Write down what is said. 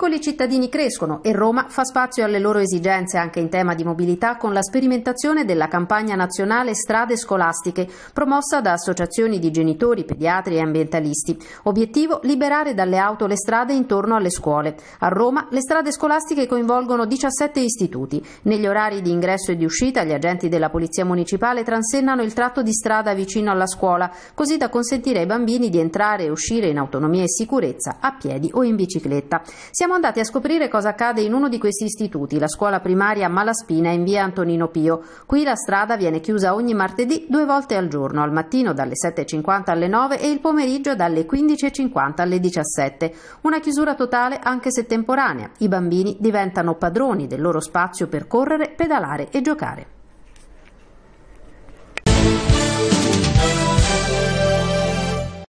piccoli cittadini crescono e Roma fa spazio alle loro esigenze anche in tema di mobilità con la sperimentazione della campagna nazionale Strade Scolastiche, promossa da associazioni di genitori, pediatri e ambientalisti. Obiettivo liberare dalle auto le strade intorno alle scuole. A Roma le strade scolastiche coinvolgono 17 istituti. Negli orari di ingresso e di uscita gli agenti della Polizia Municipale transennano il tratto di strada vicino alla scuola, così da consentire ai bambini di entrare e uscire in autonomia e sicurezza a piedi o in bicicletta. Siamo siamo andati a scoprire cosa accade in uno di questi istituti, la scuola primaria Malaspina in via Antonino Pio. Qui la strada viene chiusa ogni martedì due volte al giorno, al mattino dalle 7.50 alle 9 e il pomeriggio dalle 15.50 alle 17. Una chiusura totale anche se temporanea. I bambini diventano padroni del loro spazio per correre, pedalare e giocare.